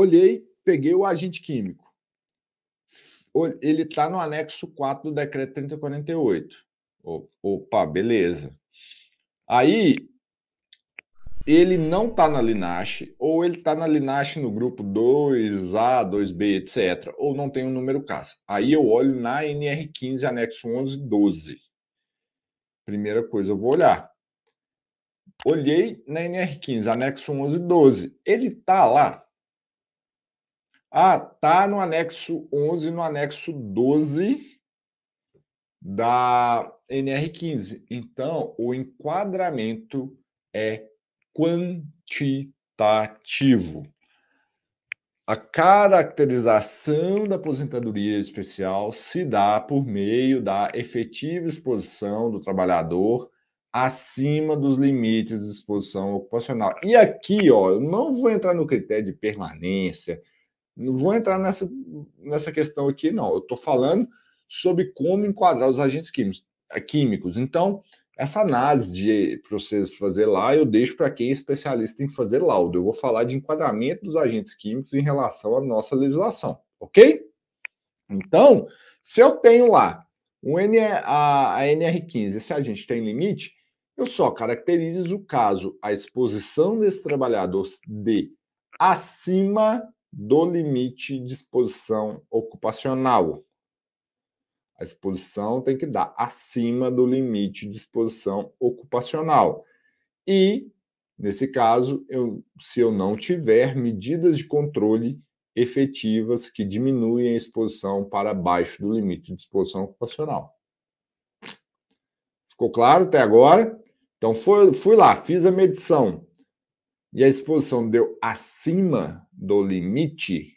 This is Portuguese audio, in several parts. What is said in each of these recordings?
Olhei, peguei o agente químico. Ele está no anexo 4 do decreto 3048. Opa, beleza. Aí ele não está na Linache, ou ele está na Linache no grupo 2A, 2B, etc., ou não tem o um número caça. Aí eu olho na NR15, anexo 11, 12. Primeira coisa, eu vou olhar. Olhei na NR15, anexo 11, 12. Ele está lá? Ah, tá no anexo 11, no anexo 12 da NR15. Então, o enquadramento é quantitativo. A caracterização da aposentadoria especial se dá por meio da efetiva exposição do trabalhador acima dos limites de exposição ocupacional. E aqui, ó, eu não vou entrar no critério de permanência, não vou entrar nessa, nessa questão aqui, não. Eu estou falando sobre como enquadrar os agentes químicos. Eh, químicos. Então, essa análise de para vocês fazer lá, eu deixo para quem é especialista em fazer laudo. Eu vou falar de enquadramento dos agentes químicos em relação à nossa legislação, ok? Então, se eu tenho lá o a, a NR15, esse agente tem limite, eu só caracterizo o caso a exposição desse trabalhador de acima do limite de exposição ocupacional. A exposição tem que dar acima do limite de exposição ocupacional. E, nesse caso, eu, se eu não tiver medidas de controle efetivas que diminuem a exposição para baixo do limite de exposição ocupacional. Ficou claro até agora? Então, foi, fui lá, fiz a medição e a exposição deu acima do limite,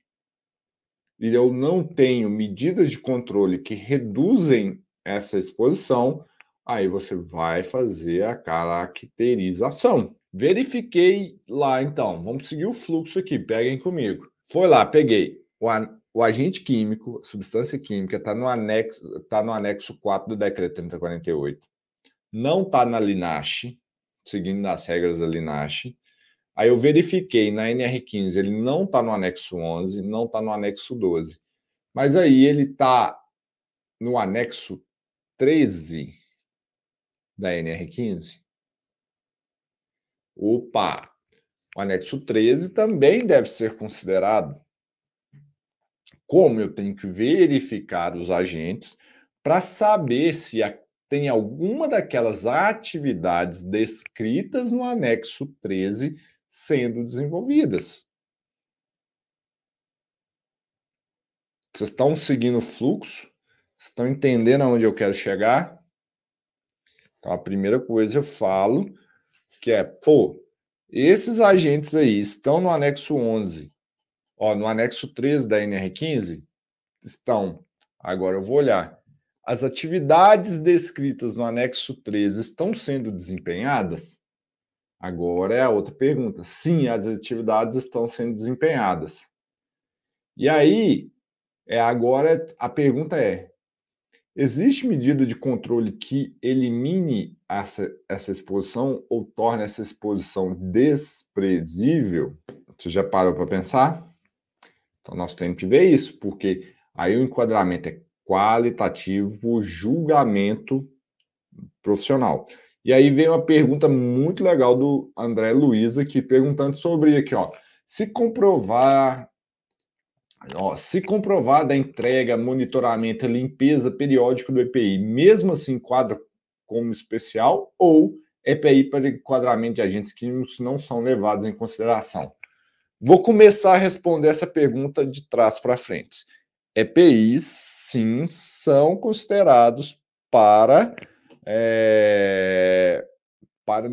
e eu não tenho medidas de controle que reduzem essa exposição, aí você vai fazer a caracterização. Verifiquei lá, então, vamos seguir o fluxo aqui, peguem comigo. Foi lá, peguei. O, an... o agente químico, substância química, está no, anexo, tá no anexo 4 do decreto 3048. Não está na LINASH, seguindo as regras da LINASH. Aí eu verifiquei na NR15, ele não está no anexo 11, não está no anexo 12. Mas aí ele está no anexo 13 da NR15. Opa! O anexo 13 também deve ser considerado. Como eu tenho que verificar os agentes para saber se tem alguma daquelas atividades descritas no anexo 13 sendo desenvolvidas. Vocês estão seguindo o fluxo? Vocês estão entendendo aonde eu quero chegar? Então, a primeira coisa eu falo que é, pô, esses agentes aí estão no anexo 11, ó, no anexo 3 da NR15? Estão. Agora eu vou olhar. As atividades descritas no anexo 3 estão sendo desempenhadas? Agora é a outra pergunta. Sim, as atividades estão sendo desempenhadas. E aí, é, agora a pergunta é: existe medida de controle que elimine essa, essa exposição ou torne essa exposição desprezível? Você já parou para pensar? Então nós temos que ver isso, porque aí o enquadramento é qualitativo, julgamento profissional. E aí vem uma pergunta muito legal do André Luiz aqui, perguntando sobre aqui, ó. Se comprovar, ó, se comprovada a entrega, monitoramento, limpeza periódico do EPI, mesmo assim enquadra como especial ou EPI para enquadramento de agentes químicos não são levados em consideração? Vou começar a responder essa pergunta de trás para frente. EPIs, sim, são considerados para é, para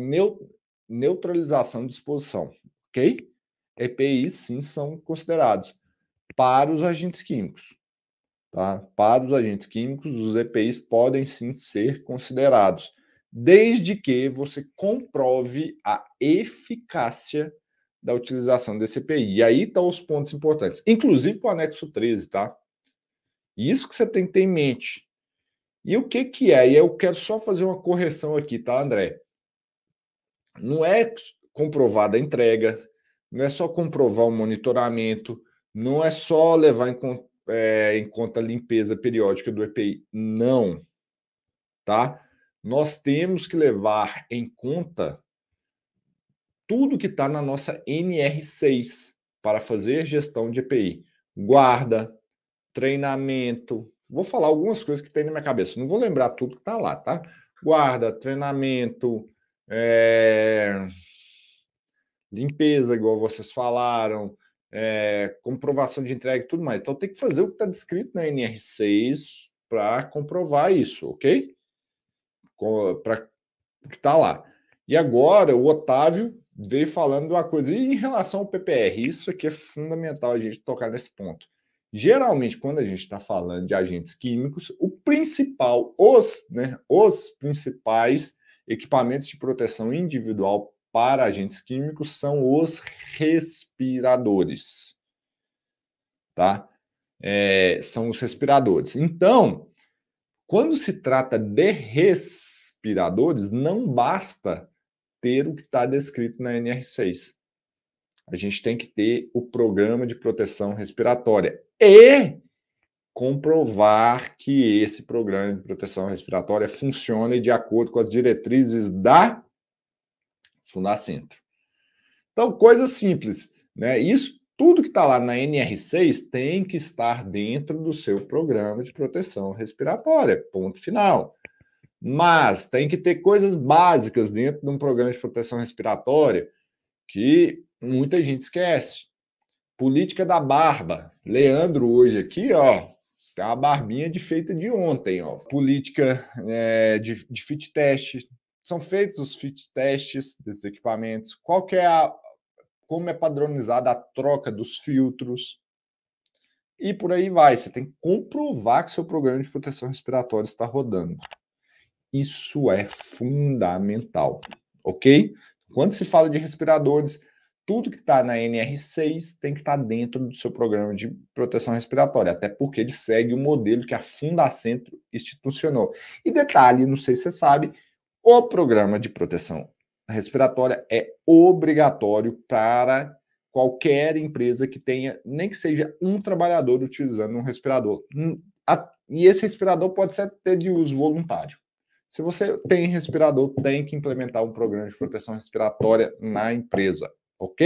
neutralização de exposição, ok? EPIs, sim, são considerados para os agentes químicos. Tá? Para os agentes químicos, os EPIs podem sim ser considerados, desde que você comprove a eficácia da utilização desse EPI. E aí estão os pontos importantes, inclusive para o anexo 13, tá? Isso que você tem que ter em mente. E o que, que é? E eu quero só fazer uma correção aqui, tá, André? Não é comprovada a entrega, não é só comprovar o monitoramento, não é só levar em, é, em conta a limpeza periódica do EPI. Não. Tá? Nós temos que levar em conta tudo que está na nossa NR6 para fazer gestão de EPI. Guarda, treinamento. Vou falar algumas coisas que tem na minha cabeça, não vou lembrar tudo que está lá, tá? Guarda, treinamento, é... limpeza, igual vocês falaram, é... comprovação de entrega e tudo mais. Então tem que fazer o que está descrito na NR6 para comprovar isso, ok? Para o que está lá. E agora o Otávio veio falando uma coisa. E em relação ao PPR, isso aqui é fundamental a gente tocar nesse ponto. Geralmente, quando a gente está falando de agentes químicos, o principal, os, né, os principais equipamentos de proteção individual para agentes químicos são os respiradores, tá? É, são os respiradores. Então, quando se trata de respiradores, não basta ter o que está descrito na NR6 a gente tem que ter o programa de proteção respiratória e comprovar que esse programa de proteção respiratória funcione de acordo com as diretrizes da Fundacentro. Então, coisa simples, né? Isso tudo que está lá na NR6 tem que estar dentro do seu programa de proteção respiratória. Ponto final. Mas tem que ter coisas básicas dentro de um programa de proteção respiratória que muita gente esquece. Política da barba. Leandro hoje aqui, ó, tem tá uma barbinha de feita de ontem, ó. Política é, de, de fit test. São feitos os fit tests desses equipamentos. Qual que é a como é padronizada a troca dos filtros. E por aí vai. Você tem que comprovar que seu programa de proteção respiratória está rodando. Isso é fundamental, ok? Quando se fala de respiradores, tudo que está na NR6 tem que estar tá dentro do seu programa de proteção respiratória, até porque ele segue o modelo que a Fundacentro institucionou. E detalhe, não sei se você sabe, o programa de proteção respiratória é obrigatório para qualquer empresa que tenha, nem que seja um trabalhador utilizando um respirador. E esse respirador pode ser até de uso voluntário. Se você tem respirador, tem que implementar um programa de proteção respiratória na empresa ok?